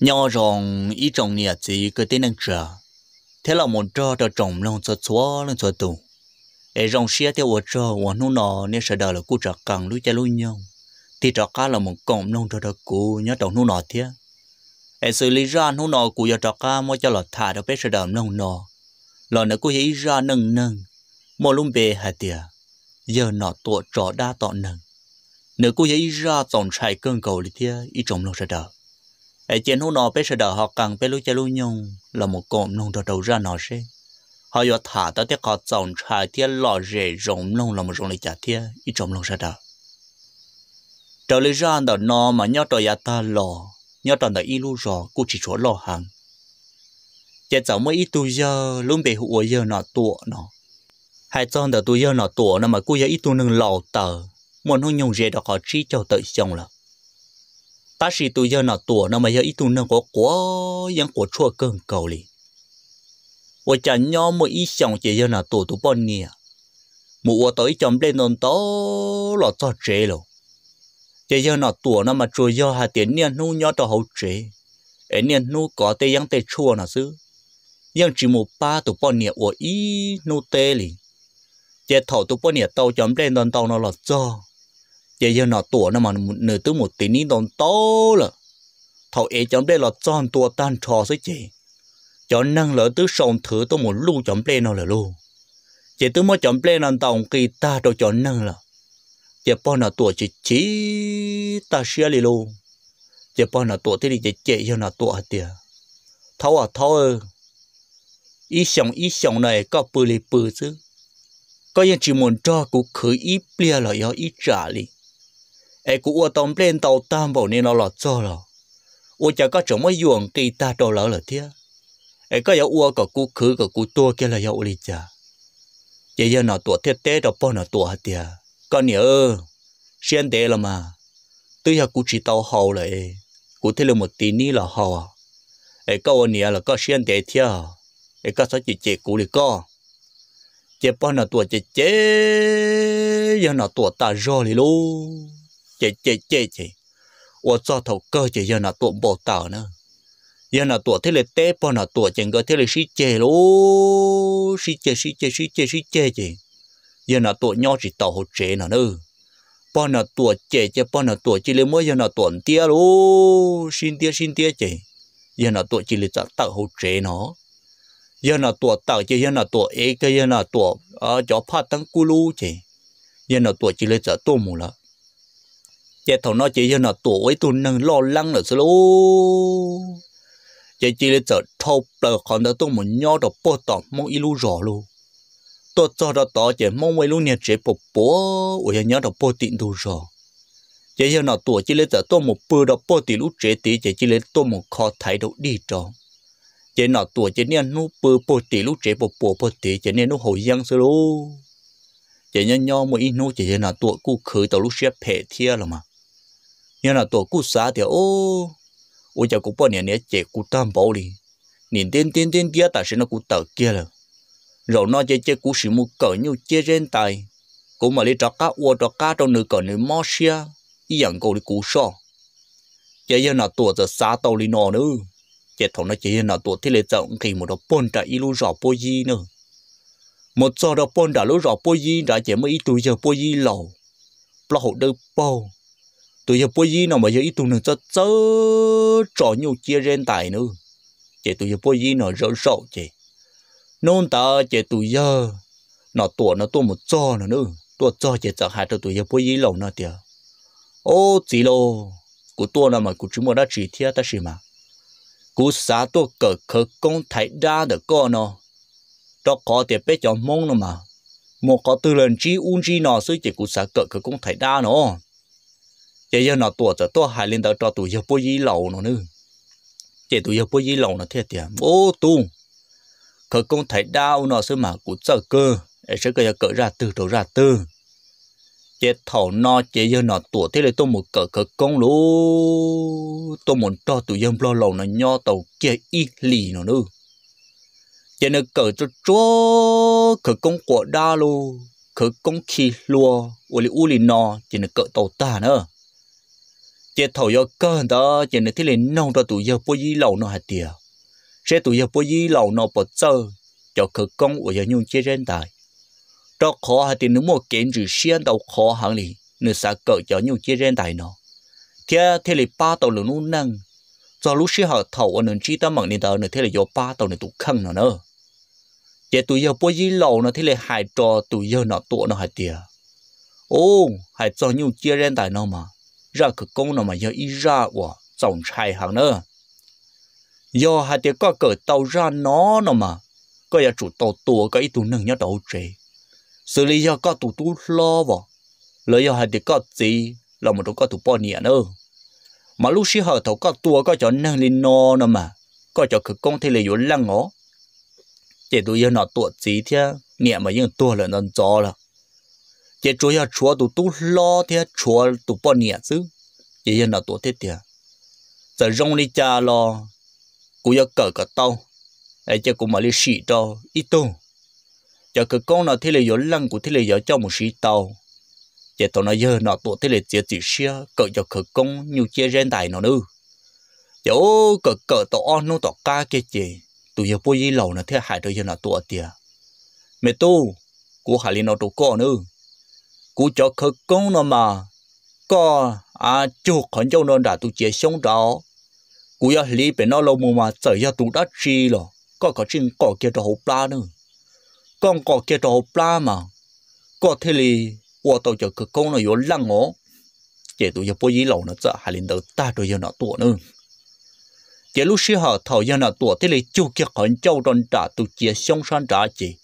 nhau rồng ý trồng nhẹ chỉ cứ tên năng trở thế là một trò trò trồng lòng cho chúa lòng cho tù ấy rồng xia theo một trò và nô nọ nên sẽ đời là cú trò cần lối chơi lối nhau thì trò cá là một cọng lòng trò trò cú nhớ trồng nô nọ thế ấy xử lý ra nô nọ cú giờ trò cá mới cho lọt thả được bé sẽ đời lòng nọ lọ nữa cú ý ra nâng nâng một lúc về hạt tiệt giờ nọ tụa trọ đa tọ nâng nữa cô ấy ra tổng chạy cơn cầu lý thế ý trồng lòng sẽ đời chiến hữu nọ bây giờ đỡ họ cần bây lúc chơi lúc nhung là một cụm nông đầu đầu ra nó sẽ họ vừa thả tới tiếc họ trồng trà tiếc lọ rễ rộng nông là một rộng lấy trả tiếc ít trồng nông sẽ đỡ trở lấy ra đỡ nó mà nhớ trở nhà ta lò nhớ trở đỡ ít lúc rồi cũng chỉ chỗ lọ hàng chết cháu mới ít tu giờ luôn bị hụi giờ nọ tuổi nọ hai con đỡ tu giờ nọ tuổi nó mà cũng giờ ít tu nâng lọ tờ muốn hôn nhung rễ đó họ chỉ cho tới chồng là ta chỉ tụi giờ nó tuổi nó mà giờ ít tụi nó có quá yang của chua cơn cầu li ô chả nhau một ít xong chỉ giờ nó tuổi tụi bọn nè một ô tới chấm lên non to là cho chế rồi chỉ giờ nó tuổi nó mà chua giờ hai tiếng nè nu nhau cho hậu chế ấy nè nu có tê yang tê chua nó chứ? yang chỉ một ba tụi bọn nè ô ít nu tê li chỉ thầu tụi bọn nè tàu chấm lên non tàu nó là cho ยเยนอตัวนมันเนื้อตัวหมดตีนี้ตอนโตละเท่าเอจำได้ละจอนตัวตันชอสิจจอนนั่งเหลือตัวส่งถือตัวหมดลูกจอมเป็นเอาละลูกเจตัวมาจอมเป็นนั่นตองกีตาตัวจอนนั่งละเจ้ป้อนตัวจิจีตาเชียลีลูกเจ้ป้อนตัวที่ดีเจเจยนตัวเดียท่าว่าท่อเออีสองอีสองในก็ปืนปืนซึก็ยังจีมนจ้ากูเคยอีเปลี่ยนลอยอีจ่าลี ai cũng ô tông lên tàu tam bảo nên nó lọt cho lọ, ô chả có chống mấy yuồng cây ta đồ lỡ là thế ai có yếu ô có cú khứ có cú tua kia là yếu lì chả giờ giờ nó tuổi thiết tế đó bao nó hết tiệt con nhớ xuyên tế là mà tôi giờ cú chỉ tàu hậu lại cú thế là một tí ní là hậu à ai có ô nhớ là có xuyên tế thế ai có sao chỉ chỉ cú thì có chế bao nào tuổi chế chế giờ nào tuổi ta rồi luôn chế chế chế chế 我做头哥 chế giờ nó tụt bộ tàu nữa giờ nó tụt thế là té bao nó tụt chừng cái thế là xí chế lố xí chế xí chế xí chế xí chế chế giờ nó tụt nhau chỉ tàu hồ chế nó nữa bao nó tụt chế chế bao nó tụt chỉ lấy mỗi giờ nó tụt tia lố xin tia xin tia chế giờ nó tụt chỉ lấy tàu hồ chế nó giờ nó tụt tàu chế giờ nó tụt ấy cái giờ nó tụt ở phát tăng cú lú chế giờ nó tụt chỉ lấy tàu tôm mù là chị thầu nó chỉ cho nó tuổi tu nâng lo lắng là số chị chỉ là chợ thâu bờ còn đó tôi muốn nhau đó bỏ tỏ mong ilu rõ luôn tôi cho đó tỏ chị mong mấy lúc này chị bỏ bỏ ở nhà đó bỏ tiện đủ rõ chị cho nó tuổi chỉ là chợ tôi một bữa đó bỏ tiện lú chị tí chị chỉ là tôi một khó thấy đâu đi cho, chị nó tuổi chị nên nó bữa bỏ tiện lú chị bỏ bỏ bỏ tiện chị nên nó hồi giang số luôn chị nhân nhau mà ít nô chị là tuổi cụ khởi tàu lú xếp phe thia rồi mà nhưng là tổ cụ xã thì ô ô giờ cũng bao nhiêu nè chế cụ tam bảo đi nhìn tên tên tên kia ta sẽ nó cụ tờ kia rồi rồi nó chế chế cụ sử mu cởi như chế trên tay cũng mà lấy cho cá uo cho cá trong nửa cởi nửa mò xia ý dạng cô đi cụ so chế giờ là tổ giờ xã tàu đi nọ nữa chế thằng nó chế là tổ thế lấy trọng khi một đợt bôn trả ilu rõ bôi gì nữa một giờ đợt bôn trả lối rõ bôi gì đã chế mấy tuổi giờ bôi gì lâu lo hậu đơn bao tụi giờ bôi gì nó mà giờ ít tụi nó cho chớ trò nhiều chia ren tài nữa chị tụi giờ bôi gì nó rỡ rộ chị nôn ta chị tụi giờ nó tuổi nó tuổi một cho nó nữa tuổi cho chị chẳng hại cho tụi giờ bôi gì lâu nó tiệt ô chị lô của tôi là mà của chúng mình đã chỉ thiết ta gì mà cú xã tôi cỡ khờ công thái đa được con nó đó có thể biết cho mong nó mà một có tư lần chi un chi nó suy chỉ cú xã cỡ khờ công thái đa nó chỉ giờ nó tuổi cho tuổi hai linh đó cho tuổi giờ bôi gì lầu nó nữa chỉ tuổi giờ bôi gì lầu nó thiệt tiền ô tu khởi công thấy đau nó sẽ mà cũng sợ cơ ấy sẽ cơ cỡ ra từ đầu ra từ chỉ thầu nó chỉ giờ nó tuổi thế là tôi một cỡ khởi công lú tôi muốn cho tuổi giờ lo lầu nó nho tàu kia ít lì nó nữa chỉ nó cỡ cho chúa khởi công của đa lô, khởi công khi lùa, uli uli nó chỉ nó cỡ tàu ta nữa chỉ thầu yo cơ đó chỉ nên thế lên nông ra tụi yo bố dí lầu nó hạt tiệt sẽ tụi yo bố dí lầu nó bớt chơi cho cơ công của yo nhung chế trên tài cho khó hạt tiền nếu mua kiện rửa xiên đầu khó hàng lì nửa xã cỡ cho nhung chế trên tài nó thế thế là ba tàu lửa nung năng cho lúc xí họ thầu ở nền chi ta mặn nên tờ nửa thế là yo ba tàu này tụ khăng nó nữa Chế tụi yo bố dí lầu nó thế là hại trò tụi yo nó tụi nó hạt tiệt ô hại cho nhung chế trên tài nó mà ra cái công nó mà giờ ít ra quá, trồng trái hàng nữa giờ hai tiếng có cái tàu ra nó nó mà có giờ chủ tàu tua cái tụ nâng nhớ đầu chế xử lý giờ có tụ tụ lo vào lấy giờ hai tiếng có gì làm một có tụ bao nhiêu nữa mà lúc xí hở thầu có tua có cho nâng lên nó nó mà có cho cái công thì lại yếu lăng ngó chỉ tụ giờ nó tuột gì thế nhẹ mà nhưng tua là nó gió là chỉ chủ yếu chúa tụ tu lo thì chúa tụ bao nhẹ chứ chỉ yên là tổ thế tiệt giờ rong đi cha lo cũng yêu cỡ cái tàu, ấy cho cũng mà đi xị đâu ít tu giờ cái con nào thế là yếu lăng của thế là yếu cho một xị tàu, chỉ tàu nào giờ nào tổ thế là chỉ chỉ xia cỡ cho cái con nhiều chia rèn tài nó nữa giờ ô cỡ cỡ on nó tàu ca cái gì, tụi yêu bôi lầu là thế hại rồi giờ nó tổ tiệt mẹ tu cũng hại lên nó tổ con nữa cú cho khờ công nó mà có à chú khẩn châu nó đã tụ chế sống đó cú ya lý bên nó lâu mù mà sợ ya tụ đã chi lo có có chuyện có kia đồ hộp la nữa con có kia đồ hộp la mà có thể lì ô tàu cho khờ công nó yếu lăng ngó chế tụ ya bố dí lâu nó sợ hai lần đầu ta rồi ya nó tụ nữa chế lúc xưa họ thầu ya nó tụ thế lì chú kia khẩn châu tròn trả tụ chế sống san trả chị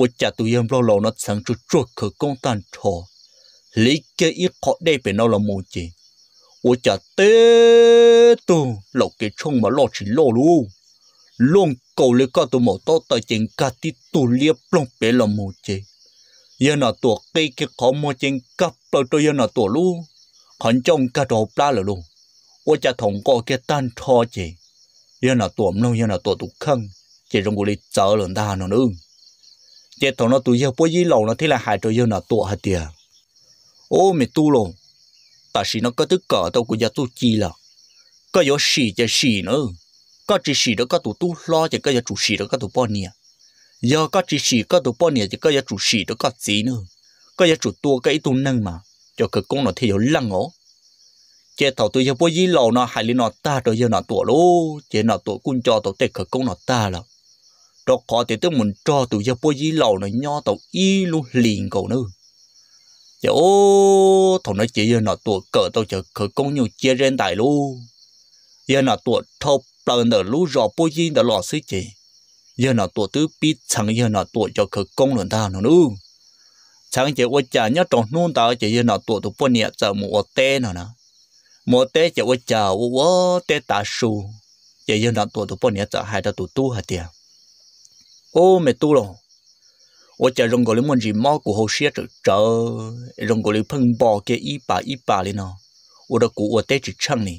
我家都用不了那长竹做可工单车，你给一靠那边那了么子？我家得都老给冲嘛老起老路，弄够了个都冇到到人家的都列弄别了么子？要那多给给靠么人家不都要那多路，看中个都不了路，我家同个给单车子，要那多么弄要那多都坑，这种我哩走了大了呢。chết tổ nó tu giờ bố dí lầu nó thế là hại trò giờ nó tụa hết tiền ô mẹ tu lồ ta xì nó có thứ cỡ tao cũng giờ tu chi là có gió xì chả xì nữa có chỉ xì đó có tụ tu lo chả có giờ chủ xì đó có tụ bao nhiêu giờ có chỉ xì có tụ bao nhiêu chả có giờ chủ xì đó có gì nữa có giờ chủ tu cái tu nâng mà cho cái công nó thì giờ lăng ngó chết thầu tụi giờ bố dí lầu nó hại lên nó ta rồi giờ nó tụa lô chết nó tụa cũng cho tao tết cái công nó ta là đó có thể tôi muốn cho tụi giờ bôi dí lầu nó nho tàu y luôn liền cầu nữa giờ ô thằng nó chỉ giờ nó tụi cỡ tao chờ cỡ công nhiều chia ren tại luôn giờ nó tụi thâu lần đỡ lú rò bôi dí đó lọ xí chị giờ nó tụi tứ biết chẳng giờ nó tụi cho cỡ công lần ta nó nữa chẳng chỉ qua chả nhớ trong nôn tao chỉ giờ nó tụi tụi bôi nhẹ giờ một tê nó nè một tê chỉ qua chả qua tê ta su giờ giờ nó tụi tụi bôi nhẹ giờ hai tao tụi tu hả tiệt ô mẹ tu rồi ô chả rong gọi lấy món gì mò của hồ xia trở trở rong gọi lấy phân bò kia y bà y bà lên nó ô đó cụ ô tết chỉ chăng nè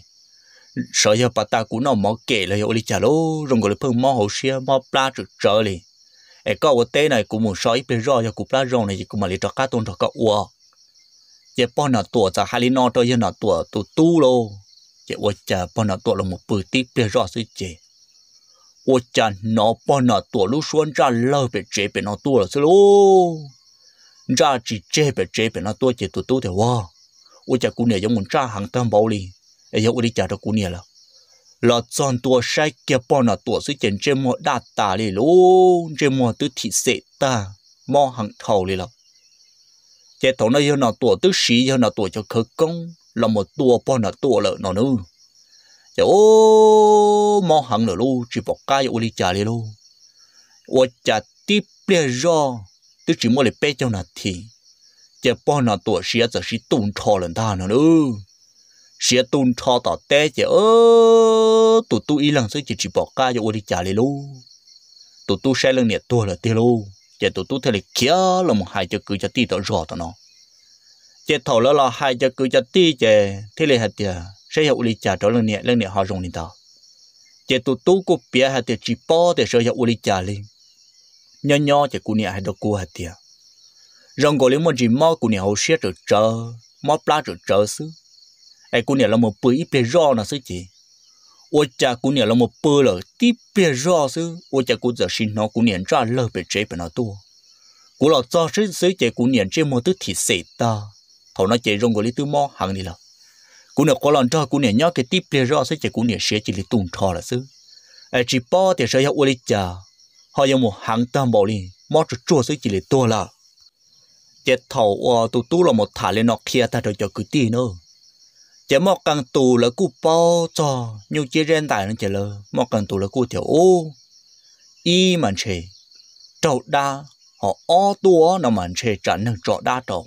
sợ giờ bà ta cụ nó mò kể là ô lý chả lô rong gọi lấy phân mò hồ xia mò pla trở trở liền ai có ô tết này cũng muốn sợ ít bên rồi giờ cụ pla rong này cũng mà lấy trọ cá tôm trọ cá ua giờ bọn nó tuổi giờ hai lý nó cho giờ nó tuổi tu tu lô giờ ô chả bọn nó tuổi là một bự tí bên rồi suy chế 我讲那把那多路说这老被这边那多了是喽，这只这边这边那多就多多的哇，我讲姑娘用我这行当包哩，哎呀我的家的姑娘了。là chọn tua sai kia bọn là tua sự chèn trên mò đa tà lì lô trên mò tứ thị sệ ta mò hàng thầu lì lọ chế thầu nó yêu nó tua tứ sĩ yêu nó tua cho khờ công là một tua bọn là tua lợ nó nữa 就哦，毛行了喽，只把家有里家里喽，我家地别热，都只莫里别叫那天，这帮那多些子是东朝人大呢喽，些东朝到带着哦，都都一两岁就只把家有里家里喽，都都晒了年多了的喽，这都都他里家了么还就搁家地到热的呢，这头了了还就搁家地这，他里还的。sẽ hiệu lý trả cho lần nè lần nè họ dùng đến đó chỉ tu tu cô bia hạt tiền chỉ bỏ để sẽ hiệu lý trả lên nhỏ nhỏ chỉ cô nè hạt đồ cô hạt tiền rong gọi lên một gì mò cô nè hậu sẽ trở trở mò pla trở trở xứ ai cô nè là một bữa ít bia rõ nó xứ chỉ, ôi cha cô nè là một bữa là tiếp bia rõ xứ ôi cha cô giờ xin nó cô nè ra lơ bề chế bề nó tu, cô là cho xứ xứ chị cô nè trên một thứ thịt xịt ta thầu nó chị rong gọi lên tư mò hàng đi là cú nè có lần cho cú nè nhớ cái tiếp theo rõ sẽ chỉ cú nè sẽ chỉ là tuôn trò là xứ ai ờ, chỉ bỏ thì sẽ yêu lịch chờ họ yêu một hàng tam bảo đi mất cho chua sẽ chỉ là tua là chỉ thầu ở ờ, tụ tú là một thả lên nó kia ta rồi cho cứ tí nữa chỉ mọc càng tu là cú bỏ cho nhiều chế ren tại nó chỉ là mọc càng tù là cú tiểu ô y mà chế trâu đa họ ô tua nó mà chế chẳng nên trọ đa trâu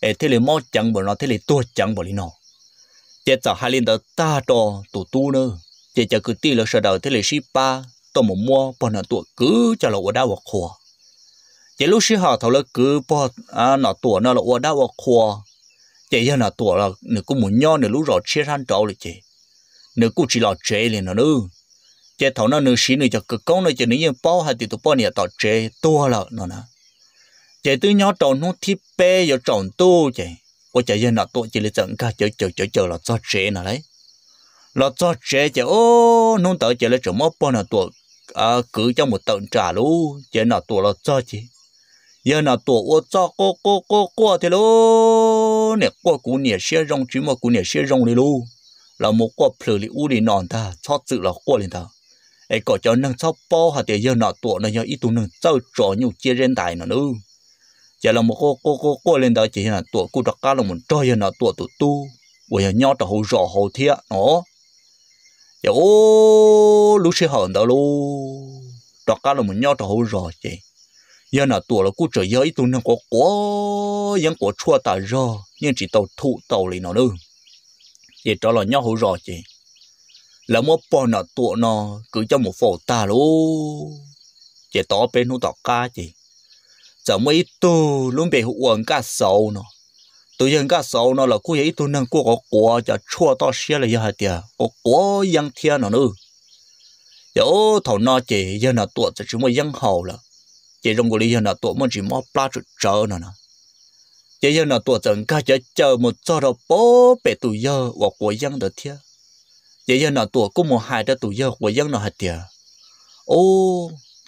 ê thế là mất chẳng bảo nó thế là tua chẳng bởi nó chế tạo hai liên đó ta trò tủ tu nữa chế cho cứ ti là sơ đầu thế là ship ba tôi muốn mua bọn nó tụ cứ cho là ở đâu hoặc khổ chế lúc ship họ thầu là cứ bọn à nó tụ nó là ở đâu hoặc khổ chế giờ nó tụ là nếu cũng muốn nhau nửa lúc rồi chia ran trâu là chế nửa cũng chỉ là chế liền nó nữa chế thầu nó nửa sĩ nửa cho cứ công nữa cho nếu như bao hai thì tụ bao này tạo chế tua là nó nè chế từ nhỏ trồng nó thì bé giờ trồng tu chế bây giờ giờ nó tôi chỉ là chẳng cả chờ chờ chờ chờ là cho trẻ nào đấy là cho trẻ chờ ô nôn tớ chờ lấy chỗ mất bao nào tuổi à cứ cho một tận trả luôn chờ nó tuổi là cho chị giờ nó tuổi ô cho cô cô cô cô thế luôn nè cô cũng nè xe rong chứ mà cũng nè xe rong đi luôn là một quả phử li u đi nòn ta cho tự là quả lên ta ấy có cho nâng cho bao hạt tiền giờ nó tuổi nó giờ ít tu nâng cho trò nhiều chia rên tài nó nữa giờ là một cô cô cô cô lên đó chỉ là tuổi cô đặc ca là một trò là tuổi tuổi tu bây giờ nhau trò hồ rõ hồ thiệt nó giờ ô lúc sẽ hờn đó luôn đặc ca là một nhau trò hồ rõ chị giờ là tuổi là cô trời giờ ít tuổi nó có quá vẫn có chua ta rõ nhưng chỉ tàu thụ tàu lì nó nữa vậy đó là nhau hồ rõ chị là một bò nó tuổi nó cứ cho một phổ ta luôn chị tỏ bên nó tỏ ca chị 怎么一度轮别问个手呢？tôi dân cái sầu nó là cô ấy tôi nâng cô có quả cho chua to xe là giờ hạt tiền có quả dân thiên nó nữa giờ ô nó chỉ giờ là tuổi chỉ mới dân hầu là chỉ trong cái giờ là tuổi mới chỉ mới ba chục trở nó nè chỉ giờ là tuổi chẳng cả chỉ chờ một giờ đó bố bể tuổi giờ và của dân được thiên chỉ giờ là tuổi cũng một hai đó tuổi giờ của dân nó hạt tiền ô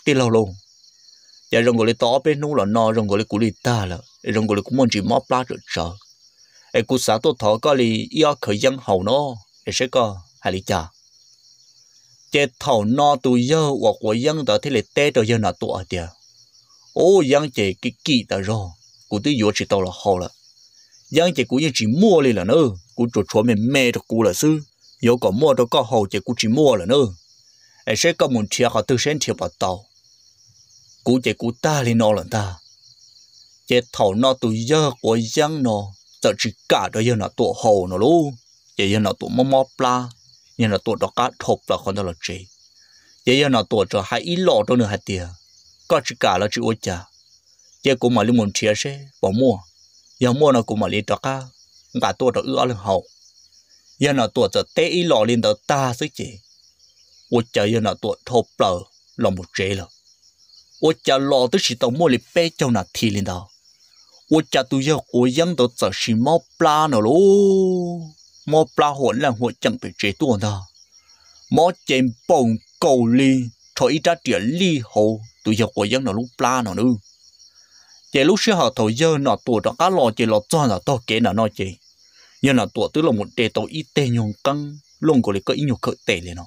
đi lâu luôn giờ rồng gọi là to bên nung là no rồng gọi là cú lì ta là rồng gọi là cũng muốn chỉ móp lá được chờ ai cú xã tôi thọ có lì yêu khởi dân hậu nó ai sẽ có hay lì cha chế thầu no tụi yêu hoặc của dân đó thì là tê rồi giờ nó tụi ở địa ô dân chế cái kỳ đó rồi cú tự yếu chỉ tàu là hậu là dân chế cú dân chỉ mua lì là nữa cú chuột chuột mình mê được cú là sư yếu có mua được có hậu chế cú chỉ mua là nữa ai sẽ có muốn chia họ tự sen chia bắt tao cú chạy cú ta lên nó lần ta chế thầu nó tụ giờ của dân nó giờ chỉ cả đó giờ nó tụ hồ nó luôn chế giờ nó tụ mò mò pla giờ nó tụ đó cá thộp là con đó là chế chế giờ nó tụ cho hai ít lọ đó nữa hai tiền có chỉ cả là chỉ ôi cha chế cũng mà lên muốn chia sẻ bỏ mua giờ mua nó cũng mà lên đó cá cả tụ đó ưa lên hậu giờ nó tụ cho tê ít lọ lên đó ta sức chế ôi cha giờ nó tụ thộp lờ là một chế rồi 我家老都是到莫里白叫那天领导，我家都要我养到这是毛不拉了喽，毛不拉火让我讲被这多呢，毛见蹦够哩，他一扎点哩后都要我养到路不拉了喽，这路是好头要那多着俺老姐老赚了到给那那姐，要那多都了么得到一点用刚，弄过来个一牛口得了呢，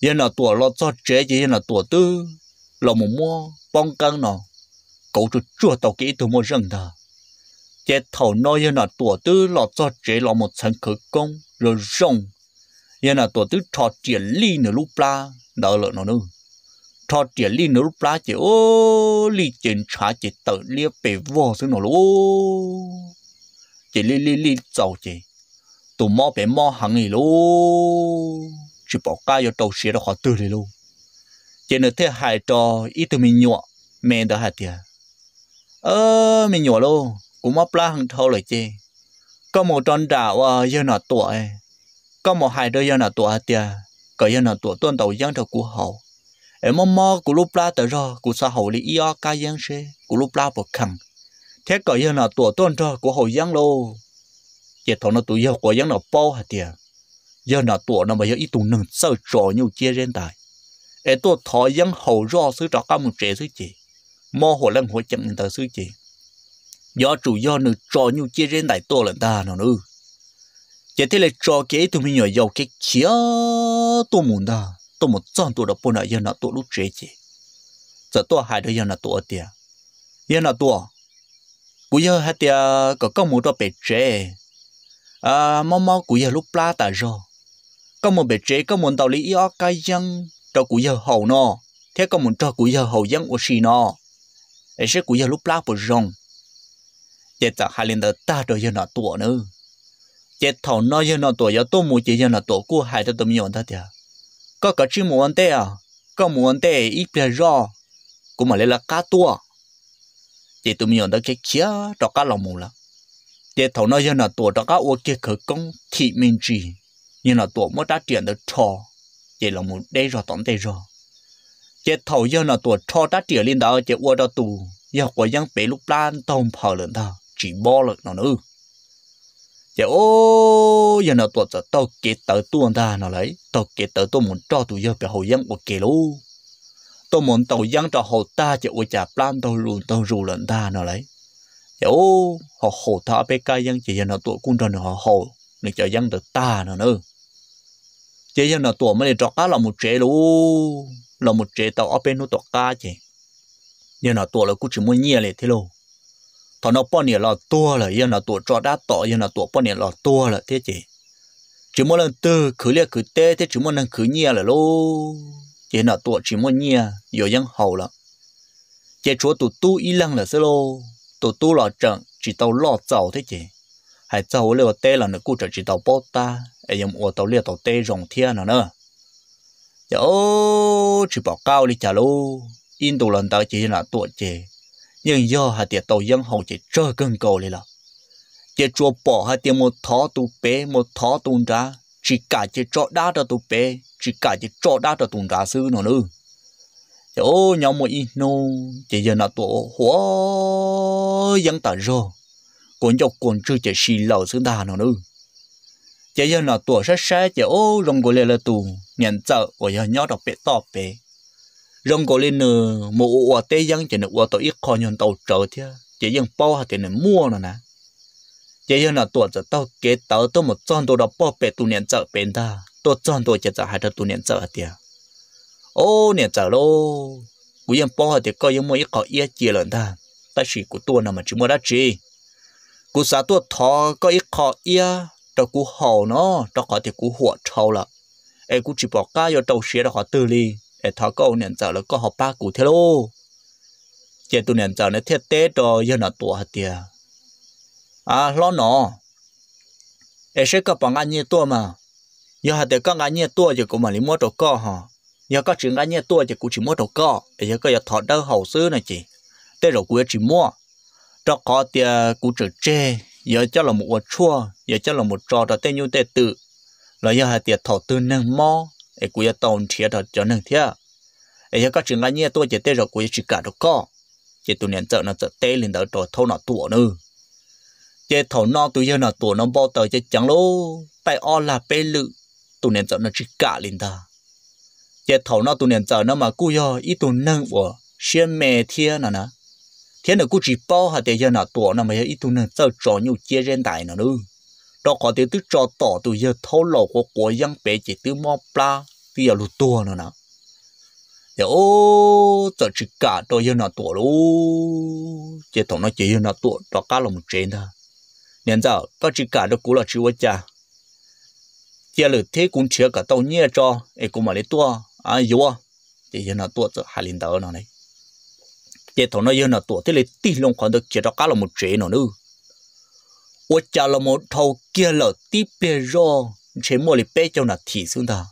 要那多老早这些要那多都。lo mù mua bong căng nọ cậu chú chua tàu kỹ từ mua rừng thà chế thầu nó như là tổ tư lọ cho chế lọ một sân khử công rồi rồng như là tổ tư trò triển ly nửa lúc la đỡ lợ nó nữa trò triển ly nửa lúc la chế ô ly trên trả chế tự lia bể vô xuống nó lô chế ly ly ly giàu chế tụ mò bể mò hàng gì lô chỉ bỏ cái cho tàu xe đó khó tư đi luôn chỉ nên thế hại trò ít tụi mình nhọ mẹ đó hạt tiền ơ ờ, mình nhọ luôn cũng mất lá hàng thâu rồi chứ có một tròn đảo à giờ nào tuổi có một hai đứa giờ nào tuổi hạt tiền có giờ nào tuổi tuần đầu dân thầu của hậu em mong mơ của lúc la tới rồi của xã hội lý yêu ca giang xe của lúc la bực khẳng thế có giờ nào tuổi tuần rồi của hậu giang luôn chỉ thằng nó tuổi giờ của dân nào bao hạt tiền giờ nào tuổi nó mà giờ ít tụi nâng sợ trò nhiều chia trên tài để tôi thọ dân hậu do sư trọ cao một trẻ sư chị mò hồ lần hồ chậm nhìn tới sư chị do chủ do nữ trò nhu chia trên đại tôi lần ta nó nữ chỉ thế là trò kế tụi mình nhỏ giàu cái chia tôi muốn ta tôi một chọn tôi đã buồn lại giờ nó tôi lúc trẻ chị giờ tôi hai đứa giờ nó tôi tiệt giờ nó tôi cú giờ hai tiệt có công một đứa bé trẻ à mò mò cú giờ lúc la ta rồi có một bé trẻ có một đạo lý yêu cái dân cho cú giờ hầu nó thế có muốn cho cú giờ hầu dân của xì nó ấy sẽ cú giờ lúc lá bột rồng chết tao hai lần ta trò giờ nó tuổi nữa chết thầu nó giờ nó tuổi giờ tôi mua chỉ giờ nọ tuổi của hai tôi tụm nhọn ta thì có cái chữ mua ăn tê à có mua ăn ít bia rõ cũng mà lấy là cá tua chị tụm nhọn ta cái kia cho cá lòng mù là chết thầu nó giờ nọ tuổi trò cá ô kia khởi công thị minh trì như là tuổi mới đã triển được trò chỉ là một đây rồi tổng đây rồi chỉ thầu giờ nó tuổi cho ta chỉ lên đó chỉ qua đó tù giờ qua dân bé lúc plan tông phở lên đó chỉ bỏ lên nó nữa chỉ ô giờ nó tuổi giờ tao kể tới tuôn ta nó lấy tao kể tới tôi muốn cho tụi giờ bé hồi dân một kể luôn tôi muốn tàu dân cho hồ ta chỉ qua trả plan tao luôn tao rủ lên ta nó lấy chỉ ô họ hồ ta bé cái dân chỉ giờ nó tuổi cũng cho nó hồ nên cho dân được ta nó nữa chế cho nó tổ mà để trọ cá là một chế lú là một chế tàu ở bên nó trọ cá chứ giờ nó tổ là cũng chỉ muốn nhia lại thế lô thọ nó bao nhiêu là tua là giờ nó tổ trọ đá tọ giờ nó tổ bao nhiêu là tua là thế chứ chỉ muốn lần tư khử liệt khử tê thế chỉ muốn lần khử nhia là lô chế nó tổ chỉ muốn nhia giờ dân hậu là chế chúa tổ tu y lăng là thế lô tổ tu là chẳng chỉ tàu lo giàu thế chứ hay giàu là tê là nó cũng chỉ tàu bao ta ai yếm ô tàu liệt tàu tê rồng thiên nữa nữa giờ ô chỉ bảo cao đi chả lô in tù lần tới chỉ là tuổi trẻ nhưng do hạt tiệt tàu yếm hậu chỉ chơi cân cầu đi là chỉ chùa bỏ hạt tiệt một thó tu bé một thó tu ra chỉ cả chỉ cho đá cho tu bé chỉ cả chỉ cho đá cho tu ra sư nữa nữa giờ ô nhóm một in nô chỉ giờ là tuổi hóa dân tả rồi còn cho còn chưa chỉ xì lầu xứ ta nữa nữa chỉ giờ nó tuổi sát sát chỉ ô rong cổ lên là tù nhận trợ, của giờ nhớ đọc bể to bể rong cổ lên nửa một ua tê dân chỉ nửa ua tổ ít kho nhận tàu trợ thia chỉ dân bao hạt thì nửa mua nó nè chỉ giờ nó tuổi giờ tao kế tớ tôi một tròn tôi đọc bao bể tu nhận trợ bên ta tôi tròn tôi chỉ sợ hai đứa tu nhận trợ thia ô nhận trợ lô của dân bao hạt thì coi dân mua ít kho ít chia lần ta ta chỉ của tôi nào mà chỉ mua đã chỉ của xã tôi thọ có ít kho ít cho cú hậu nó cho có thì cú hụa trâu là em cú chỉ bỏ cá vô trâu xía đó họ tư li em tháo câu nhận giờ là có họ ba cú thế lô chị tụi nhận giờ nó thiết tế cho giờ là tuổi hết tiệt, à lo nó em sẽ có bằng anh như tôi mà giờ hết tiệt có anh như tôi chứ cũng mà đi mua đồ co hả giờ có chuyện anh như tôi chứ cũng chỉ mua đồ co giờ có giờ thọ đâu hậu xứ này chị tới rồi cú chỉ mua cho có tiền cú trực chơi giờ cho là một quả chua giờ cho là một trò đó tên như tệ tự là giờ hai tiệt thọ tư nâng mò ấy cũng giờ thiệt thật cho nâng thiệt ấy giờ các trường anh nhé tôi chỉ tê rồi cũng chỉ cả được co chỉ tụi nén trợ nó trợ tê lên đó rồi thâu nó tuổi nữa chỉ thâu nó tụi giờ nó tuổi nó bao tờ chỉ chẳng lô tại o là bê lự tụi nén trợ nó chỉ cả lên ta chỉ thâu nó tụi nén trợ nó mà cú giờ ít tụi nâng của xem mẹ thiệt nè nè thế nào cũng chỉ bao hạt để nào tuổi nào nó mới ít tuổi nào sao cho nhiều chia trên đại nó nữa đó có thể tự cho tổ tự giờ thâu lỗ của quả dân bé chỉ tự mò pla tự giờ lụt tuổi nữa nào giờ ô giờ chỉ cả đồ giờ nào tuổi luôn chỉ thằng nó chỉ giờ nào tuổi đó cả là trên chuyện nên giờ đó chỉ cả đó cũng là chịu cha giờ lụt thế cũng chưa cả tàu nhẹ cho ai cũng mà lấy tua à yếu à chỉ giờ nào tuổi giờ hai linh tàu nó này giờ thằng nó giờ nó tuổi thế là tí lông khoan được chỉ đó cá là một chế nó nữa ô cha là một thầu kia là tí bê rô chế mua lại bê cho nó thì xuống ta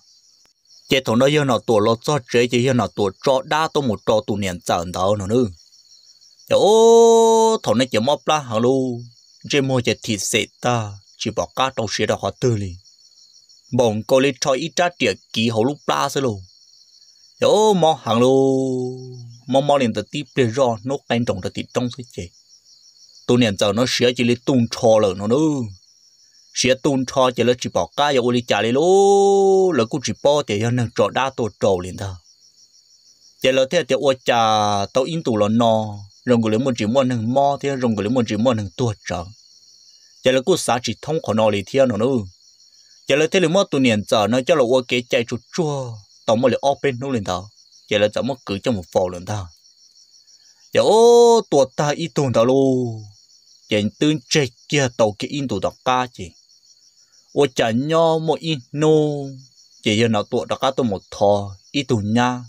giờ thằng nó giờ nó tuổi lo cho chế chế giờ nó tuổi cho đa to một trò tụ niệm tận đó nó nữa ô thằng nó chỉ móc ra hàng luôn chế mua chế thì sẽ ta chỉ bỏ cá trong chế đó họ tư liền bọn cô lên cho ít ra tiệc ký hậu lúc xí lô, ô mò hàng luôn mò mò liền tao tí bê rò nó cánh trọng tao tí trong thế chế tôi nhận giờ nó sẽ chỉ lấy tung cho lờ nó nữa sẽ tung cho chỉ lấy chỉ bỏ cá giờ ôi trả lấy lô lỡ cũng chỉ bỏ thì giờ nó trọ đa tổ trầu lên ta chỉ lỡ thế thì ôi chà tao yên tủ là nó rồng của lấy một chỉ mua hàng mò thì rồng của lấy một chỉ mua hàng tua trở chỉ lỡ cũng xả chỉ thông khỏi nó liền thiên nó nữa chỉ lỡ thế là mất tôi nhận giờ nó cho là ô cái chạy chuột chua tổng mà lại ở bên nó lên tao giờ là cháu mất cứ trong một phò lần ta giờ ô tuột ta ít tuần ta luôn chẳng tương chơi kia tàu kia in tụ đọc ca chứ, ô chẳng nhau một in nô giờ giờ nào tuột đọc ca tôi một thò ít tụ nha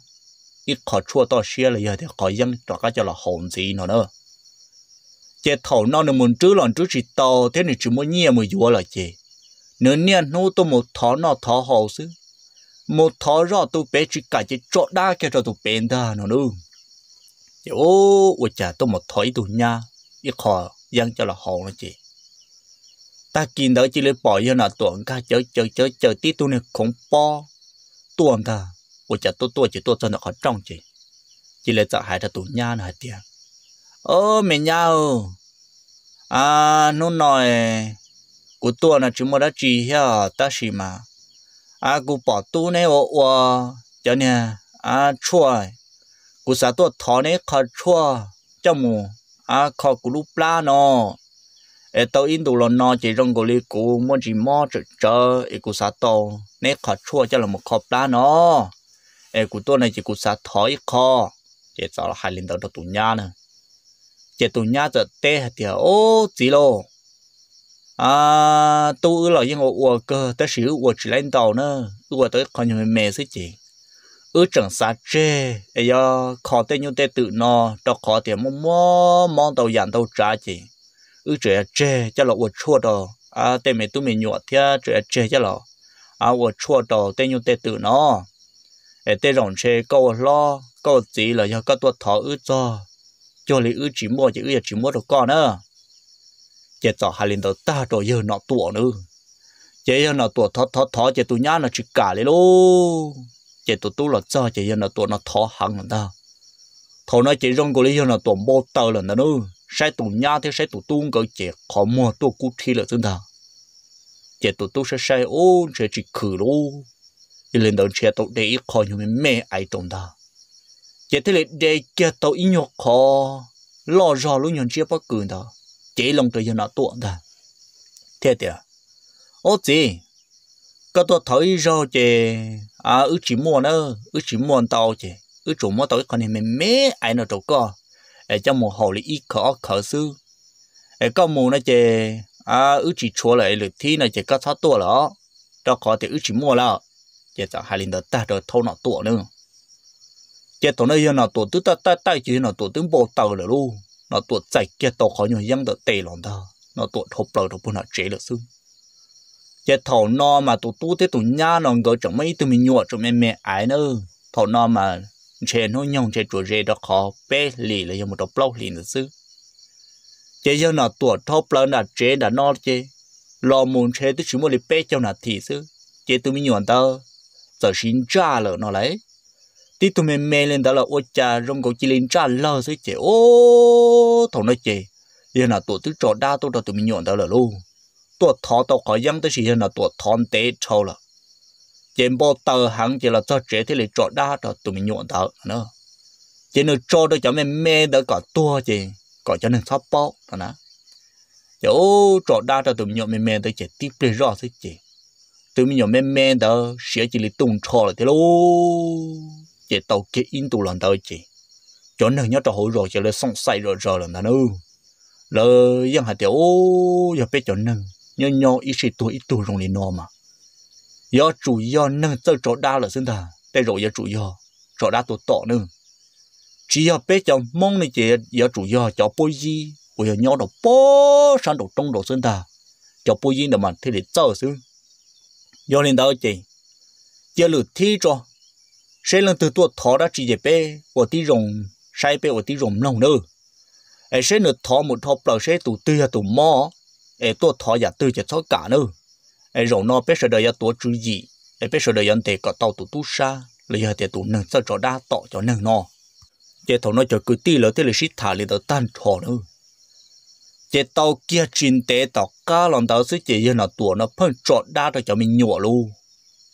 ít khó chua to xia là giờ thì khó dân đọc ca cho là hồn gì nó nữa giờ thầu nó nên muốn trước lần trước chỉ tàu thế này chỉ muốn nhia mới vừa là chứ, nếu nhiên nô tôi một thò nó thò hồn chứ một thó rõ tu bé chỉ cả chỉ chỗ đa kia cho tu bé ta nó luôn ô ủa cha tôi một thói tu nha ít khó dân cho là hồn nó chị ta kín đó chỉ lấy bỏ cho là tuần ca chớ chớ chớ chớ tí tu này không bỏ tuần ta ủa cha tôi tôi chỉ tôi cho nó khó trong chị chỉ lấy sợ hại cho tu nha nó hết tiền ô mẹ nhau à nó nói của tôi là chỉ mà đã chỉ hiểu ta chỉ mà à cú bỏ tu này ô ô cho nè à chua cú sa tôi thọ này khó chua cho mù à khó cú lúc la nó ở tàu in đồ nó chỉ rong cái lý cụ muốn chỉ mò chỉ chờ ở cú sa tàu này khó chua cho là một khó la nó ở cú tôi này chỉ cú sa thọ ít khó chỉ cho là hai lần đầu tụ nhà nè chỉ tụ nhà giờ tê thì ô gì luôn à tôi là những ngộ cơ tới sử ngộ chỉ lãnh đầu nữa ngộ tới còn nhiều mẹ sức chị ở trường xa chê ấy giờ khó tới những tế tự nó đó khó tiền mua mua mong tàu dàn tàu trả chị ở trường chê cho là ngộ chua đó à tế mẹ tôi mình nhọt thế trường chê cho là à ngộ chua đó tới những tế tự nó ấy tế rồng chê câu lo câu gì là do các tuột thọ ở cho cho lấy ở chỉ mua chỉ ở chỉ mua được con nữa chế cho hai linh đầu ta rồi giờ nó tuổi nữa chế giờ nó tuổi thọ thọ thọ chế tụi nhá nó chỉ cả lấy lô chế tụi tu là cho chế giờ nó tuổi nó thọ hằng là ta thọ nó chế rong của lấy giờ nó tuổi bao tờ là nó nữa sai tụi nhá thì sai tụi tu cái chế khó mua tu cú thi là chúng ta chế tụi tu sẽ sai ô sẽ chỉ khử lô thì lên đầu chế tụi để khó như mẹ ai tụi ta chế thế là để chế tụi nhóc khó lo rõ luôn nhận chế bất cứ đó chế lòng tôi cho nó tuộng ta thế thì à? ô gì có tôi thấy do chè à ư chỉ mua nó, ư chỉ muốn tao chè ứ chủ muốn tao còn thì mình mê ai nó đâu có ở trong một hồ lý ít khó khó sư ở có mua nó chè à ư chỉ chúa lại lực thi này chè có thoát tua đó đó có thì ư chỉ mua là chè cho hai lần đó ta rồi thâu nó tuộng nữa chè tôi nói nó tuộng tứ ta ta ta chỉ nó tuộng tiếng bộ tàu là luôn nó tuột chạy kia tàu khó nhiều dâm đỡ tề lòng đó nó tuột hộp lầu đó bún nó chế được xương chế thầu no mà tụt tu thế tụt nha nó rồi chẳng mấy tụi mình nhọ cho mẹ mẹ ai nữa thầu no mà chế nó nhông chế chuột rê đó khó bé lì là do một đọc bao lì nữa xứ chế giờ nó tuột thâu lầu nó chế đã no chế lo muốn chế tức chỉ muốn đi bé cho nó thì xứ chế tụi mình nhua tao giờ xin cha lỡ nó lấy tí tụi mình mê lên đó là ô cha rong cổ chỉ lên trả lơ rồi chị ô thằng nó chị giờ là tụi tụi trò đa tụi trò tụi mình nhọn đó là luôn tụi thọ tao khỏi dân tới giờ là tụi thọ tế trâu là chị bao tờ hàng chị là cho trẻ thế là trò đa trò tụi mình nhọn đó nữa chị nó trò đó cho mình mê đó cả tua chị cả cho nên sắp bỏ đó nè chị ô trò đa trò tụi mình nhọn mình mê tới chị tiếp đi rõ thôi chị tụi mình nhọn mình mê đó sửa chỉ là tung trò là thế luôn chế tàu chế in tù lần tới chế chỗ này nhớ cho hội rồi chế là xong sai rồi rồi lần thằng ư lỡ dân hạt tiểu giờ bé chỗ nâng nhớ nhớ ít sĩ tuổi ít tuổi rồi nó mà giờ chủ giờ nâng tới chỗ đa là xin thà đây rồi giờ chủ giờ chỗ đa tổ tọ nữa chỉ giờ bé cho mong này chế giờ chủ giờ cho bôi gì bây giờ nhớ đồ bó sang đồ trong đồ xin thà cho bôi gì nữa mà thì để chờ xứ giờ lên đó chế chế lượt thi cho sẽ lần từ tuột thọ đã chỉ dễ bê của tí rồng sai bê của tí rồng nông nữa ấy sẽ nửa thọ một thọ bảo sẽ tụ tư ya tụ mò ấy tuột thọ ya tư chỉ thọ cả nữa ấy rồng nó bê sẽ đời ya tuột chữ gì ấy bê sẽ đời yan tề có tàu tụ tu sa lấy ya tề tụ nâng sao cho đa tọ cho nâng nọ chế thọ nó cho cứ tí lỡ thế là sít thả lỡ tan thọ nữa chế tàu kia chín tế tàu cá lòng tàu sư chế yên là tuột nó phân trọt đa cho mình nhỏ luôn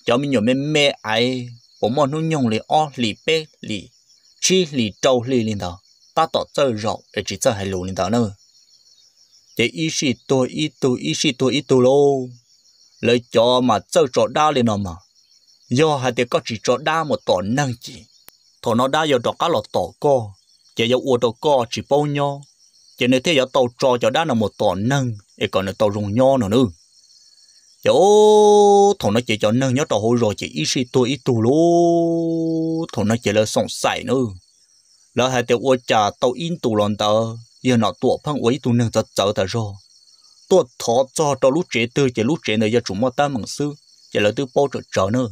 cho mình nhỏ mê mẹ ai 我们弄用了二里八里，七里周里领导，大到走绕，而且走还路领导呢。这一是多一多一是多一多喽，来叫嘛走着打哩呢嘛，要还得搞起着打么多能起，头脑打要着搞了多个，这要我着搞起包 nhau，这那天要到着就打那么多能，一个那到容 nhau 呢呢。chỗ thằng nó chỉ cho nâng nhớ tàu hồi rồi chỉ ít xí tôi ít tù lú thằng nó chỉ là sống sài nữa lỡ hai tiểu ô trà tàu in tù lòn tờ giờ nó tụa phăng ấy tù nâng tật tờ tờ rồi tụa thọ cho tàu lúc trẻ tư chỉ lúc trẻ này giờ chúng mà ta mừng sư chỉ là tư bao trợ trở nữa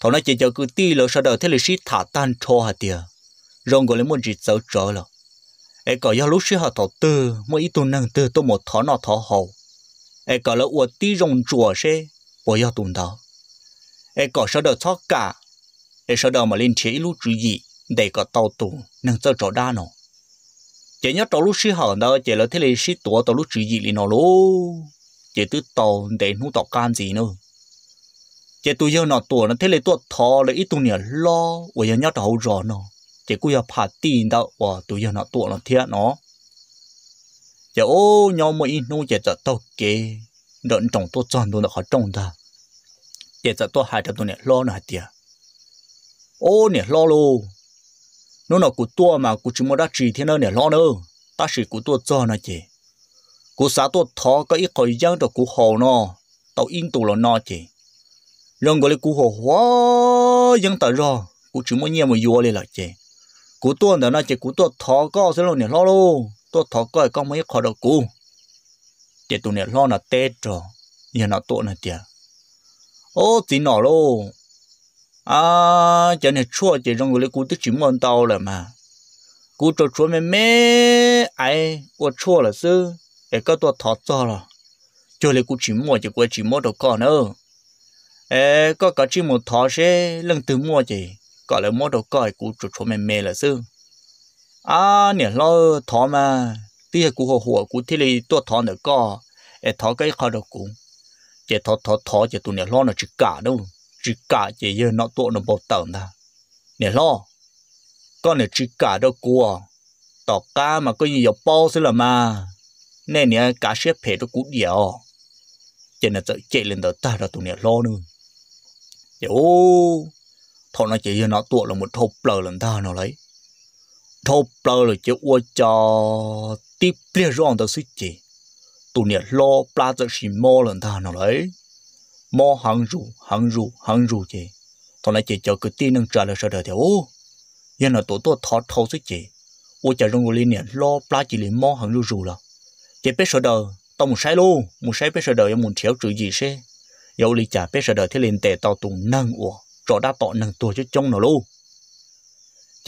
thằng nó chỉ cho cứ ti lỡ sau đời thế là xí thả tan cho hai tiề rong gọi lên muốn chỉ trở trợ rồi ấy có giờ lúc xí hạt thọ tư mỗi ít tù nâng tư tôi một thọ nó thọ hậu 哎，搞了我的容着些，不要动刀。哎，搞烧到草架，哎，烧到嘛 lên chế lũ chú ý，để có tàu tù, nâng cho chỗ đa nó. Chỉ nhớ tàu lũ sĩ đó, chỉ là thế này sĩ tàu lũ chú ý lì nó lô. Chỉ tư tàu để nó tàu can gì nữa. Chỉ tù yêu nó tùa nó thế này tùa là ít tù nhờ lo, ủa nhớ tàu hậu Chỉ cú yêu phá tin đó, ủa tù yêu nó tùa nó thiệt nó giờ ô nhau mà in nô giờ tao kê đợn trồng tôi chọn luôn đã khó trồng ta giờ giờ tôi hai tôi này lo nữa tiệt ô này lo lô nó là của tôi mà của chỉ mới đã chỉ thế nó này lo nữa ta chỉ của tôi cho nó chị của xã tôi thọ cái ít khỏi giang được của hồ nó tao yên tù là nó chị lần gọi là của hồ hóa giang ta rồi của chỉ mới nhiều mới vô lên là chị của tôi là nó chị của tôi thọ có sẽ lo này lo lô tôi thọ coi con mấy khó đầu cũ để tụi này lo là tê rồi, giờ nó tội này tiệt ô tí nọ lô à chả này chua chỉ trong người cũ tức chỉ muốn tàu là mà cũ cho chua mẹ mẹ ai ô chua là sư để có tôi thọ cho rồi, cho lấy cũ chỉ mua chỉ quay chỉ mua đồ con nữa ê có chỉ một thọ sẽ lần thứ mua chỉ gọi là mua đồ coi cũ cho chua mẹ mẹ là sư à nè lo thọ mà tí là cú hồ hồ cú thế này tôi thọ nữa co em thọ cái khó được cú chỉ thọ thọ thọ chỉ tụi nè lo nó chỉ cả đâu chỉ cả chỉ giờ nó tụi nó bột tẩu ta nè lo con nè chỉ cả đâu cú à tọ cá mà có gì dọc bao xí là mà nè nè cá xếp phê đó cú điều chỉ là chạy lên đó ta là tụi nè lo nữa chỉ ô thọ nó chỉ giờ nó tụi là một thô bờ lần ta nó lấy thâu bờ là chứ ô cho tiếp liên rong tới suy chỉ tụ nhiệt lo pla tao xì mò lần ta nó đấy mò hàng rù hàng rù hàng rù chị thằng này chỉ cho cái tin nâng trả lời sợ đời theo, ô yên là tổ tôi thọ thâu suy chỉ ô cho rong lên nhiệt lo pla chỉ liền mò hàng rù rù là chị biết sợ đời tao muốn sai luôn muốn sai biết sợ đời muốn thiếu chữ gì xe dẫu lý trả biết sợ đời thì liền tệ tao tụng nâng ủa rõ đã tọt nâng tua chứ trông nó luôn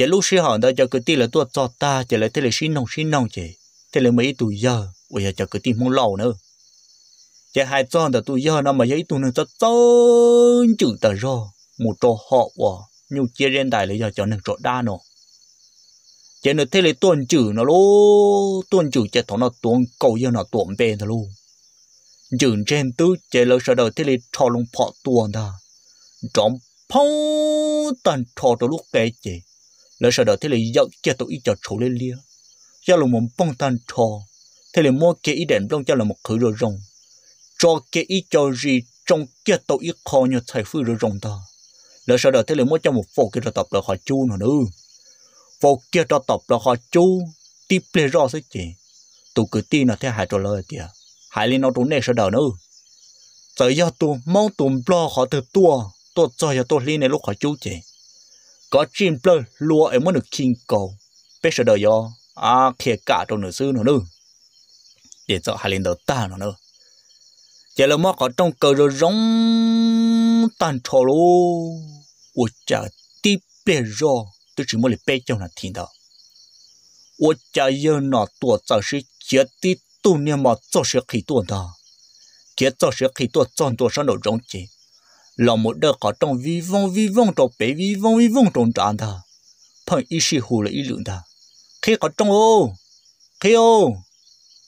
chỉ lúc xí hòn đó cho cái tí là tôi cho ta chỉ là thế là xí nông xí nông chỉ thế là mấy tuổi giờ bây giờ cho cái tí muốn lâu nữa chỉ hai cho là tuổi giờ nó mà giấy tuổi nó cho tốn chữ tờ rồi một trò họ quả nhiều chia lên đại là giờ cho nên trò đa nọ chỉ nó thế là tuần chữ nó lô tuần chữ chỉ thọ nó tuần cầu giờ nó tuần bền thôi luôn chữ trên tứ chỉ là sau đầu thế là trò lông phọ tuần ta trộm phong tần trò cho lúc cái chỉ lỡ sau đó thế là dạo kia tôi ít cho chỗ lên lia cho là một bông tan trò thế là mua kia ý đèn trong cho là một khử rồi rồng cho kia ý cho gì trong kia tôi ít khó như thầy phu rồi rồng ta lỡ sau đó thế là mua cho một phố kia tập là họ chú nữa nữa phố kia tập là họ chú tiếp lê rõ sẽ chị, tôi cứ tin là thế hại trả lời kìa hại lên nó trốn này sau đó nữa tới do tôi mong tôi lo họ từ tua tôi cho giờ tôi lên này lúc họ chú chị có chim plơ lúa em muốn được kinh cầu bây giờ đời do à kia cả trong nửa sư nữa nữa để cho hai lần đầu ta nữa nữa giờ là mà có trong cơ rồi rong tan trò lô ủa chả tiếp bê rồi tôi chỉ muốn để bê trong là thiên đó ủa chả giờ nó tuổi giờ sẽ chết tí tu niệm mà cho sẽ khí tuần đó chết cho sẽ khí tuần tròn tuần sau đầu rong chết 老母的搞种 vi vong vi vong 种白 vi vong vi vong 种长的，碰一时糊了一轮的，可以搞种哦，可以哦，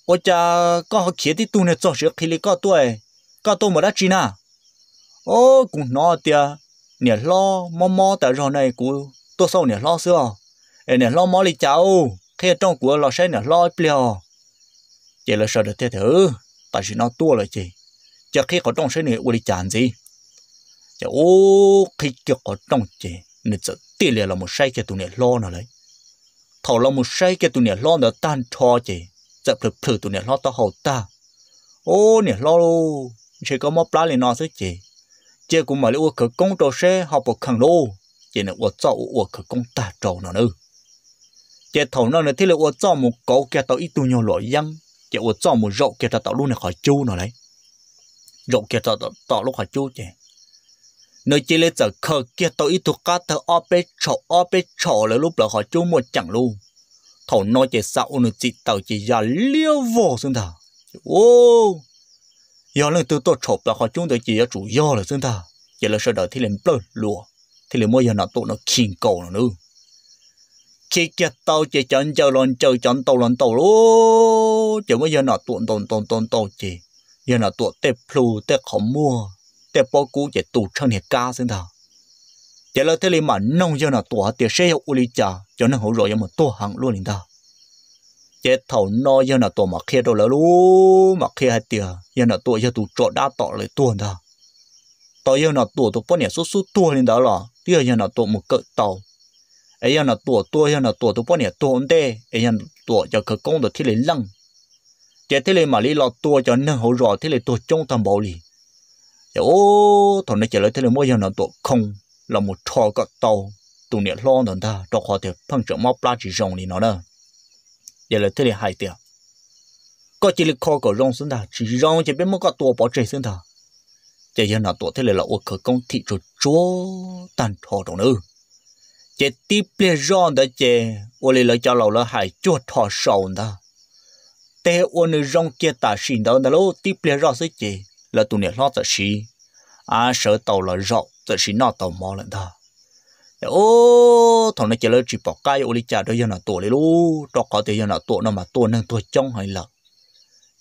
我家刚好 खेती 都呢做事可以搞对，搞多没得钱呐，哦，cũng nói tiền, nhà lo mò mò tại rồi này cũng tôi sau nhà lo xưa, em nhà lo mò đi cháu, khi trong của lo sẽ nhà lo pleo, chỉ là sợ được thế thử, tại vì nó tua rồi chị, chắc khi có trong sẽ này uống đi chán gì cho ô khi cho có trong chế nên sẽ tỷ lệ là một sai cái tụi này lo nào lấy. thầu là một sai cái tụi này lo nó tan cho chế dập được thử tụi này lo tao hậu ta ô này lo chỉ có một lá này nó thôi chế chế cũng mà lấy uất công trò xe học một khẳng lô chế này uất cho uất công ta trò nó nữa chế thầu nó này thì là uất cho một cậu kia tao ít tụi nhau lo dăng chế uất cho một rậu kia tao luôn là khỏi chú nó lấy. rậu kia tao tao lúc khỏi chú chế nơi chỉ lấy giờ khờ kia tôi ít thuộc cá thơ ở bên chỗ ở bên chỗ là lúc là họ chú một chẳng luôn thầu nói chỉ sao nó chỉ tàu chỉ ra liêu vô xương thà ô giờ lần từ tôi chộp là họ chúng tôi chỉ chủ do là xuống ta giờ là sợ đợi thì lên bơ lùa thì lên mỗi giờ nào tụi nó khiên cầu nữa khi kia tàu chỉ chọn chờ lon chờ chọn tàu lon tàu ô chỉ mỗi giờ nào tụi tụi tụi tụi tụi chỉ giờ nào tụi tép plu tép khó mua để bỏ cú để tụ chân thì cá xin thà để lo thế này mà nông dân là tụ để xây u li cha cho nên hỗ rồi một tụ hàng luôn liền thà để thầu nông dân là tụ mà khe đâu là lu mà khe hết tiệt, dân là tụ dân tụ trọ đa tọt lại tụ thà tàu dân là tụ tụ bốn nhà số số tụ liền đó là tiền dân là tụ một cỡ tàu ấy dân là tụ tụ dân là tụ tụ bốn nhà tụ ông tê ấy dân tụ giờ cơ công được thế này lăng chế thế này mà lý lo tua cho nên hậu rõ thế này tua trong thầm bảo lì ô thằng này chỉ lấy thế là mỗi giờ nó tổ không là một trò cọt tàu tụ niệm lo thằng ta đó họ thì phân trưởng máu lá chỉ rồng thì nó đó giờ lấy thế là hai tiền có chỉ là kho có rong xuống ta chỉ rong chỉ biết mất có tổ bỏ chạy xuống ta chỉ giờ nó tổ thế là ô khởi công thị rồi chúa tàn thọ đồng nữa chỉ tiếp lên rong đó chỉ ô lấy lấy cho lâu là hai chúa thọ sầu đó té ô nữ rong kia ta xin đó là lô tiếp lên rong sẽ chỉ là tụi này lo sợ xí à sợ tàu là rọ sợ xí nọ tàu mò lên ta ô thằng này chỉ là chỉ bỏ cái ô lý cha đó giờ là tụi đấy luôn đó có thể giờ là tụi nó mà tụi nó tụi trong hay là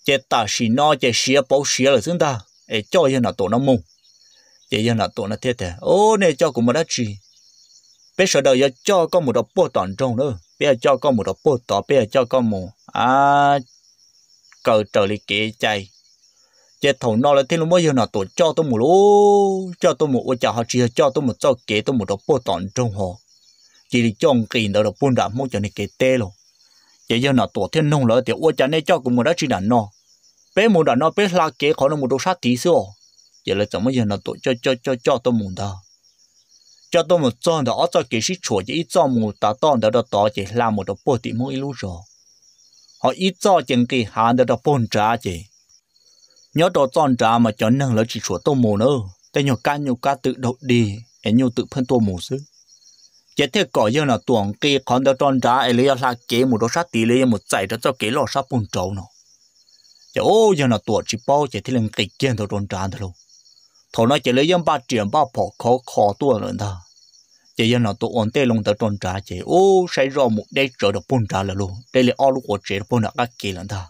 chế ta xí nọ chế xia bỏ xia là chúng ta để cho giờ là tụi nó mù chế giờ là tụi nó thiệt thế ô này cho cũng mà đã chỉ bây giờ đầu giờ cho có một đợt bộ toàn trong nữa bây giờ cho có một đợt bộ tỏ bây giờ cho có một à cờ trời lý kế chạy chế thầu nó là thế nó mới giờ nó tổ cho tôi một lô cho tôi một ô chả họ chỉ cho tôi một trâu kế tôi một đồ bò tọn trong họ chỉ đi trong kỳ đó đồ buôn đạm mua cho nên kế tê luôn chỉ giờ nó tổ thiên nông rồi thì ô chả này cho cũng một đó chỉ đàn nó bé một đàn nó bé là kế khó nó một đồ sát tí xíu chỉ là chẳng mấy giờ nó tổ cho cho cho cho tôi một đó cho tôi một cho đó cho kế sĩ chuột chỉ cho một tá tọn đó đó đó chỉ làm một đồ bô tị mỗi lúc rồi họ ít cho chừng kỳ hạn đó đồ buôn trả chỉ nhớ đồ chọn trà mà chọn năng là chỉ chúa tô mồ nữa tên nhỏ ca nhỏ ca tự đậu đi em nhau tự phân tô mồ xứ chế thế cỏ giờ là tuồng kia còn đỡ chọn trà em lấy ra kế một đồ sát tỷ lấy một chạy ra cho kế lọ sát bùn trâu nó chế ô giờ là tuồng chỉ bao chế thế lần kịch kia đồ chọn trà thôi luôn thầu nó chế lấy dân ba triệu ba bỏ khó khó tuồng nữa ta chế dân là tụ ổn tê lông tờ tròn trà chế ô say rò một đây trở được bún trà là luôn đây là ô lúc của chế bún đã các kỳ lần ta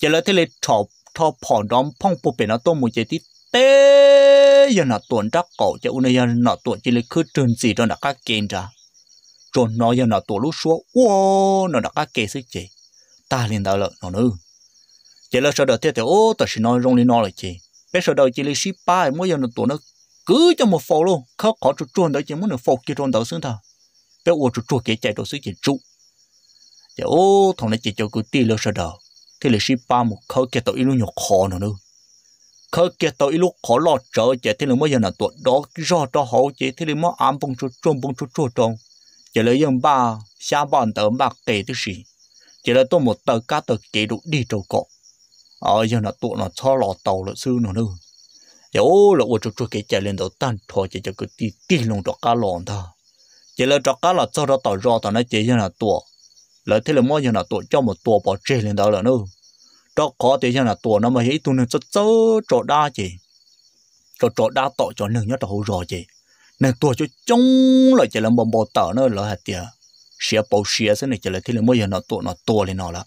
chế lấy thế lấy trò thọ phò đom phong phụ bể nó tôm một chế tí tê giờ nó tuần trắc cổ cho nên giờ nó tuần chỉ lấy cứ trơn gì đó nó các kén ra rồi nó giờ nó tuần lúc xuống wow nó nó cá kén sức chế ta liền đó là nó nữa chế là sau đó tiếp theo ô ta sẽ nói rong lên nó là chế bây giờ đầu chỉ lấy ship ba mỗi giờ nó tuần nó cứ cho một phò luôn khó khó chút chuồn đó chỉ muốn được phò kia trôn đầu xuống thà bây giờ chút chuồn kia chạy đồ sức chế trụ chế dạ, ô thằng này chỉ cho cứ đi lâu sau đó thế là ship ba một khâu kia tàu ilu nhỏ khó nữa nữa khâu kia tàu ilu khó lo trở chạy thế là mới giờ là tuột đó do đó hậu chạy thế là mới ăn bông chua chua bông chua chua trong chạy lấy dân ba xa ba tờ ba kể thứ gì chạy là tôi một tờ cá tờ kể đủ đi trâu cọ ở ờ, giờ là tuột nó cho lọ tàu dạ, là sư nữa nữa dẫu là ô chua chua kể chạy lên đầu tan thò chạy cho cứ tí tí lông cho cá lòn ta chạy là cho cá là cho đó tàu do tàu nó chạy giờ là tuột lỡ thế là mỗi giờ là tổ cho một tổ bỏ trề lên đó là nữa đó có thể cho là tổ nó mà hãy tụi nên rất rất chỗ đa chị chỗ chỗ đa tổ cho nâng nhất là hậu rồi chị nên tổ cho chống lại chỉ là một bộ tở nó là hạt tiền xia bầu xia thế này chỉ là thế là mỗi giờ là tổ nó tổ lên nó là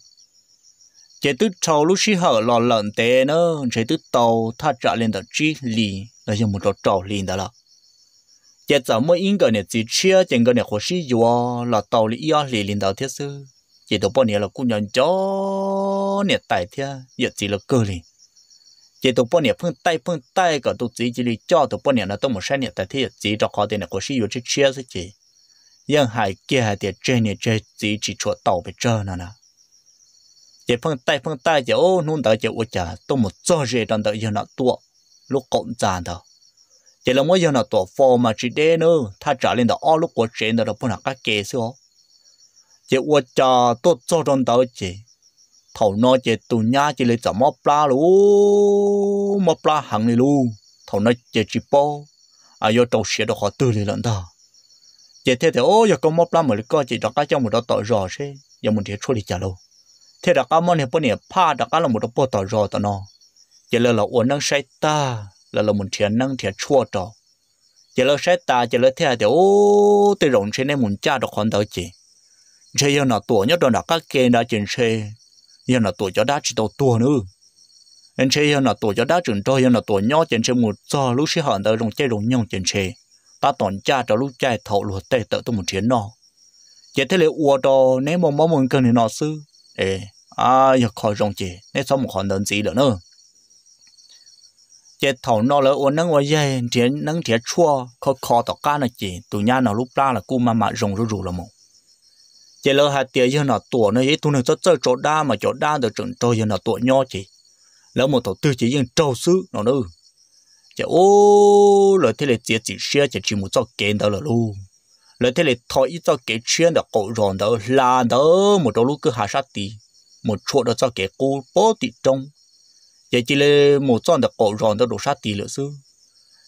chế tứ sau lúc xí hở lò lợn tê nó chế tứ tàu thắt chặt lên đó chỉ lì là dùng một chỗ trâu liền đó là giờ cháu mới in cái này chỉ chia chừng cái này khó sử dụng là tàu lý do lý linh đạo thiết sư chỉ đồ bọn này là cũng nhận cho này tài thế giờ chỉ là cơ liền chỉ đồ bọn này phương tay phương tay cả tụ chỉ chỉ là cho đồ bọn này là tông một xem này tài thế chỉ cho họ tiền này khó sử dụng chỉ chia thôi chỉ nhưng hai cái hai tiền trên này chơi chỉ chỉ chuột tàu bị chơi nữa nè chỉ phương tay phương tay chỉ ô nôn tới chỉ ô chả tông một cho gì đang đợi giờ nó tua lúc cộng tràn thôi chỉ là mỗi giờ nào tổ phò mà chỉ đế nữa thà trả lên đó lúc của chuyện đó là phun hạt các kế xưa chỉ uất cho tôi cho trong đó chỉ thầu nó chỉ tụ nhá chỉ lấy chả mò pla lú mò pla hàng này lú thầu nó chỉ chỉ po à yo tàu xe đó họ tư lên lần đó chỉ thế thì ô giờ con mò pla mà lấy coi chỉ đặt cái trong một đó tội rõ chứ giờ mình thấy chỉ đi trả luôn thế đặt cái món này bữa này pha đặt cái là một đó bỏ tội rõ tao nó chỉ là là uốn đang say ta là là một thiền năng thiền chua trò giờ là sẽ ta giờ là theo thì ô tôi rộng trên này muốn cha được hoàn đầu chỉ chơi giờ nó tuổi nhất rồi nó các kia đã chuyển chơi giờ nó tuổi cho đã chỉ đầu tuổi nữa anh chơi giờ nó tuổi cho đã chuyển cho giờ nó tuổi nhỏ chuyển chơi một giờ lúc sẽ hoàn tới rồng chơi rồng nhau chuyển chơi ta toàn cha cho lúc chơi thầu luôn tệ tự tôi mình thiền nó giờ thế là uo đó nếu mà mong muốn cần thì nó sư ê à giờ khỏi rồng chỉ nếu sao một hoàn đơn gì nữa nữa chế thầu nó là ôn nâng uốn dây chế nâng chế chua khó khó tỏ cá nó chỉ tụi nhà nó lúc ra là cú mà mà rồng rủ rủ là mông chế lỡ hạt tiền như nó tuổi nó ấy tụi nó rất chơi chỗ đa mà chỗ đa được trận trâu như nó tuổi nho chỉ lỡ một thầu tư chỉ riêng trâu sứ nó nữa chế ô lỡ thế là chế chỉ xe chế chỉ một chỗ kén đó là luôn lỡ thế là thôi ít chỗ kén chuyện đó cổ ròn đó là đó một chỗ lúc cứ hạ sát tí một chỗ đó chỗ cái cô bó tị trong chỉ chỉ là một trong được cổ ròn đó đồ sát tỷ lửa sư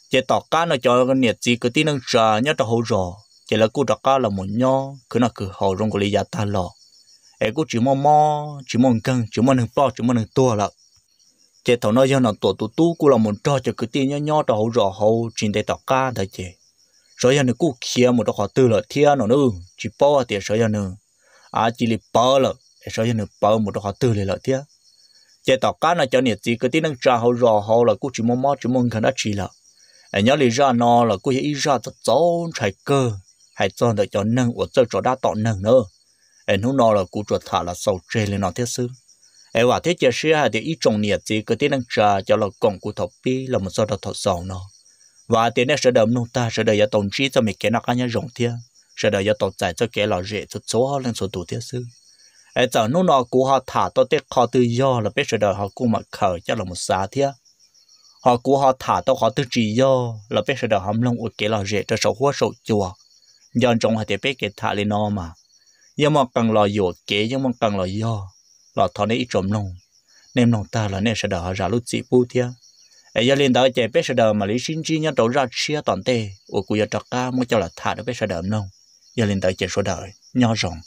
chỉ tỏ cá nó cho cái nhiệt gì cái tí năng trà nhớ cho hậu rò chỉ là cô đọc cá là một nho cứ nó cứ hậu rong của lý gia ta lò ấy cô chỉ mong mò chỉ mong cân chỉ mong nâng to chỉ mong nâng to là chỉ thầu nói do nó tổ tụ tu cô là một trò cho cái tí nho nho cho hậu rò hậu chỉ để tỏ cá thôi chị rồi giờ này cô kia một đó họ tư là thiên nó nữa chỉ bao thì rồi giờ nữa à chỉ là bao là rồi giờ nữa bao một đó họ tư là lợi thiên chế tạo cá nó cho nhiệt gì cái tí năng trà hậu rò hậu là cũng chỉ mong mò chỉ mong khăn đã chỉ là anh nhớ lý ra nó là cũng chỉ ra cho trốn chạy cơ hay cho đợi cho năng của cho cho đã tạo năng nữa anh hôm nó là cũng chuột thả là sầu chê lên nó thiết sư em và thiết chế sư hay thì ý trong nhiệt gì cái tí năng trà cho là còn của thọc pi là một số đó thọc sầu nó và tiền này sẽ đầm nông ta sẽ đợi cho tổng trí cho mình cái nó cá nhân rộng thiên sẽ đợi cho tổng giải cho cái lò rễ cho số lên số tủ thiết sư ai giờ nô nô của họ thả tôi tết họ tự do là biết rồi đời họ cũng mà khờ cho là một xã thế họ của họ thả tôi họ tự chỉ do là biết rồi đời họ lông uất kế là rẻ cho sầu hoa sầu chùa do trong họ thì biết cái thả lên nô mà nhưng mà cần lo dỗ kế nhưng mà cần lo do là thọ này ít trộm lông nên lòng ta là nên sẽ đời họ ra lút chỉ bu thế ấy giờ lên đó chạy biết sẽ đời mà lý sinh chi nhau đổ ra chia toàn tê uất của giờ trọc ca mới cho là thả được biết sẽ đời lông giờ lên đó chạy số đời nhỏ rộng